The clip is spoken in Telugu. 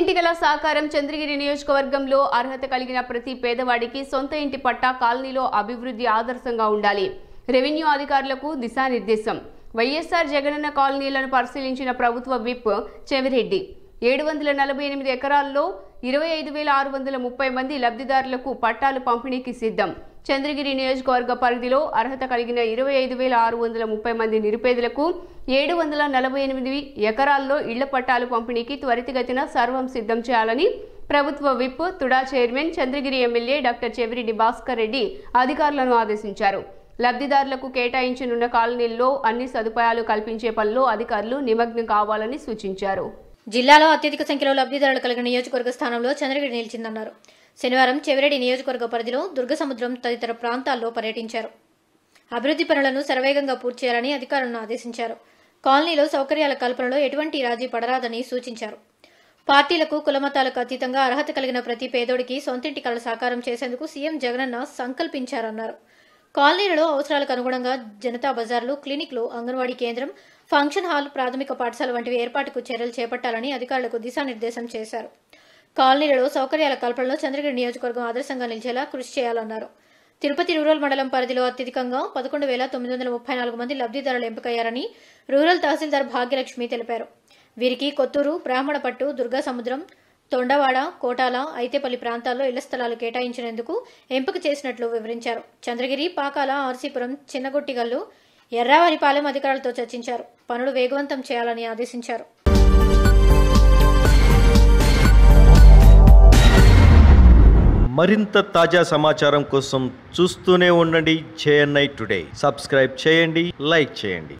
ఇంటికల సహకారం చంద్రగిరి నియోజకవర్గంలో అర్హత కలిగిన ప్రతి పేదవాడికి సొంత ఇంటి పట్టా కాలనీలో అభివృద్ధి ఆదర్శంగా ఉండాలి రెవెన్యూ అధికారులకు దిశానిర్దేశం వైఎస్ఆర్ జగనన్న కాలనీలను పరిశీలించిన ప్రభుత్వ విప్ చెవిరెడ్డి ఏడు వందల నలభై ఎనిమిది ఎకరాల్లో ఇరవై ఐదు వేల ఆరు వందల ముప్పై మంది లబ్ధిదారులకు పట్టాలు పంపిణీకి సిద్ధం చంద్రగిరి నియోజకవర్గ పరిధిలో అర్హత కలిగిన ఇరవై ఐదు వేల ఆరు వందల ముప్పై మంది నిరుపేదలకు ఏడు వందల నలభై ఎనిమిది ఎకరాల్లో ఇళ్ల పట్టాలు పంపిణీకి త్వరితగతిన సర్వం సిద్ధం చేయాలని ప్రభుత్వ whip TUDA chairman Chandragiri MLA doctor Chevireddy Bhaskar Reddy అధికారులను ఆదేశించారు లబ్ధిదారులకు కేటాయించనున్న కాలనీల్లో అన్ని సదుపాయాలు కల్పించే పనిలో అధికారులు నిమగ్నం కావాలని సూచించారు జిల్లాలో అత్యధిక సంఖ్యలో లబ్ధిదారులు కలిగిన నియోజకవర్గ స్థానంలో చంద్రగిరి నిలిచిందన్నారు శనివారం చెవిరెడ్డి నియోజకవర్గ పరిధిలో దుర్గసముద్రం తదితర ప్రాంతాల్లో పర్యటించారు అభివృద్ధి పనులను శరవేగంగా పూర్తి చేయాలని అధికారులను ఆదేశించారు కాలనీలో సౌకర్యాల కల్పనలో ఎటువంటి రాజీ పడరాదని సూచించారు పార్టీలకు కులమతాలకు అతీతంగా అర్హత కలిగిన ప్రతి పేదోడికి సొంతింటి కళ సాకారం చేసేందుకు సీఎం జగనన్న సంకల్పించారన్నారు కాలనీలలో అవసరాలకు అనుగుణంగా జనతా బజార్లు క్లినిక్లు అంగన్వాడీ కేంద్రం ఫంక్షన్ హాల్ ప్రాథమిక పాఠశాల వంటివి ఏర్పాటుకు చర్యలు చేపట్టాలని అధికారులకు దిశానిర్దేశం చేశారు కాలనీలలో సౌకర్యాల కల్పనలో చంద్రగిరి నియోజకవర్గం ఆదర్శంగా నిలిచేలా కృషి చేయాలన్నారు తిరుపతి రూరల్ మండలం పరిధిలో అత్యధికంగా పదకొండు వేల తొమ్మిది వందల ముప్పై నాలుగు మంది లబ్ధిదారులు ఎంపికయ్యారని రూరల్ తహసీల్దార్ భాగ్యలక్ష్మి తెలిపారు వీరికి కొత్తూరు బ్రాహ్మణపట్టు దుర్గా సముద్రం తొండవాడ కోటాల ఐతేపల్లి ప్రాంతాల్లో ఇళ్ల స్థలాలు కేటాయించినందుకు ఎంపిక చేసినట్లు వివరించారు చంద్రగిరి పాకాల ఆర్సీపురం చిన్నగొట్టిగల్లు ఎర్రావారిపాలెం అధికారులతో చర్చించారు పనులు వేగవంతం చేయాలని ఆదేశించారు మరింత తాజా సమాచారం కోసం చూస్తూనే ఉండండి జేఎన్ఐ టుడే సబ్స్క్రైబ్ చేయండి లైక్ చేయండి